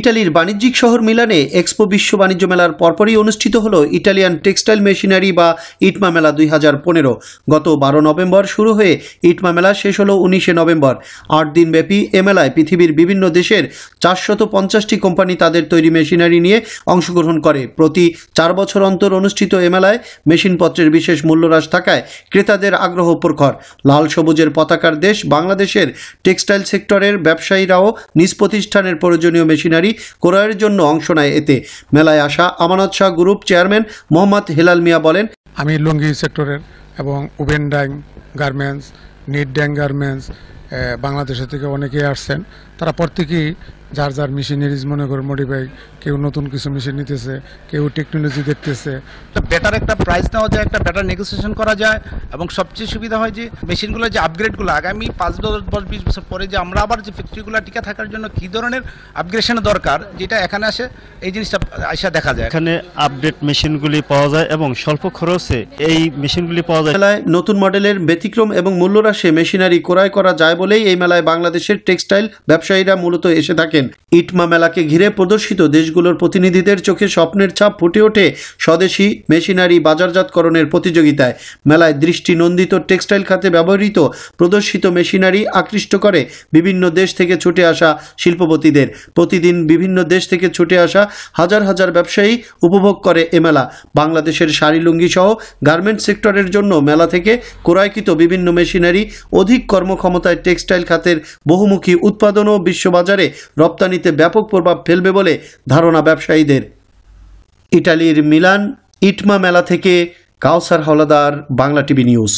ইটালির বাণিজ্যিক শহর মিলানে এক্সপো বিশ্ব বাণিজ্য মেলার পরপরই অনুষ্ঠিত হল ইটালিয়ান টেক্সটাইল মেশিনারি বা ইটমা মেলা দুই হাজার পনেরো গত বারো নভেম্বর শুরু হয়ে ইটমা মেলা শেষ হল উনিশে নভেম্বর আট দিনব্যাপী এ মেলায় পৃথিবীর বিভিন্ন দেশের চারশত পঞ্চাশটি কোম্পানি তাদের তৈরি মেশিনারি নিয়ে অংশগ্রহণ করে প্রতি চার বছর অন্তর অনুষ্ঠিত এ মেলায় মেশিনপত্রের বিশেষ মূল্যহ্রাস থাকায় ক্রেতাদের আগ্রহ প্রখর লাল সবুজের পতাকার দেশ বাংলাদেশের টেক্সটাইল সেক্টরের ব্যবসায়ীরাও নিজ প্রতিষ্ঠানের প্রয়োজনীয় মেশিনারি গাড়ি ক্রয়ের জন্য অংশ নেয় এতে মেলায় আসা আমানত শাহ গ্রুপ চেয়ারম্যান মোহাম্মদ হেলাল মিয়া বলেন আমি লুঙ্গি সেক্টরের এবং woven dyeing garments knit garments বাংলাদেশের থেকে অনেকেই আসছেন তারা প্রত্যেকেই যার যার মেশিনারিজ মনে করেন মডিফাই কেউ নতুন কিছু মেশিন নিতেছে কেউ টেকনোলজি দেখতেছে বেটার একটা প্রাইস নেওয়া যায় একটা বেটার নেগোসিয়েশন করা যায় এবং সবচেয়ে সুবিধা হয় যে মেশিনগুলো যে আপগ্রেডগুলো আগামী পাঁচ দশ বিশ বছর পরে যে আমরা আবার যে ফ্যাক্টরিগুলো টিকে থাকার জন্য কী ধরনের আপগ্রেশন দরকার যেটা এখানে আসে এই জিনিসটা আসা দেখা যায় এখানে আপডেট মেশিনগুলি পাওয়া যায় এবং স্বল্প খরচে এই মেশিনগুলি পাওয়া যায় নতুন মডেলের ব্যতিক্রম এবং মূল্যরাশ সে মেশিনারি ক্রয় করা যায় বলেই এই মেলায় বাংলাদেশের টেক্সটাইল ব্যবসায়ীরা মূলত এসে থাকেন ইটমা মেলাকে ঘিরে প্রদর্শিত দেশগুলোর প্রতিনিধিদের চোখে স্বপ্নের ছাপ ফুটে ওঠে স্বদেশি মেশিনারি বাজারজাতকরণের প্রতিযোগিতায় মেলায় দৃষ্টি নন্দিত টেক্সটাইল খাতে ব্যবহৃত প্রদর্শিত মেশিনারি আকৃষ্ট করে বিভিন্ন দেশ থেকে ছুটে আসা শিল্পপতিদের প্রতিদিন বিভিন্ন দেশ থেকে ছুটে আসা হাজার হাজার ব্যবসায়ী উপভোগ করে এ মেলা বাংলাদেশের শাড়ি লুঙ্গি সহ গার্মেন্ট সেক্টরের জন্য মেলা থেকে ক্রয়কৃত বিভিন্ন মেশিনারি অধিক কর্মক্ষমতায় টেক্সটাইল খাতের বহুমুখী উৎপাদন ও বিশ্ববাজারে রপ্তানিতে ব্যাপক প্রভাব ফেলবে বলে ধারণা ব্যবসায়ীদের ইটালির মিলান ইটমা মেলা থেকে কাউসার হলাদার বাংলা টিভি নিউজ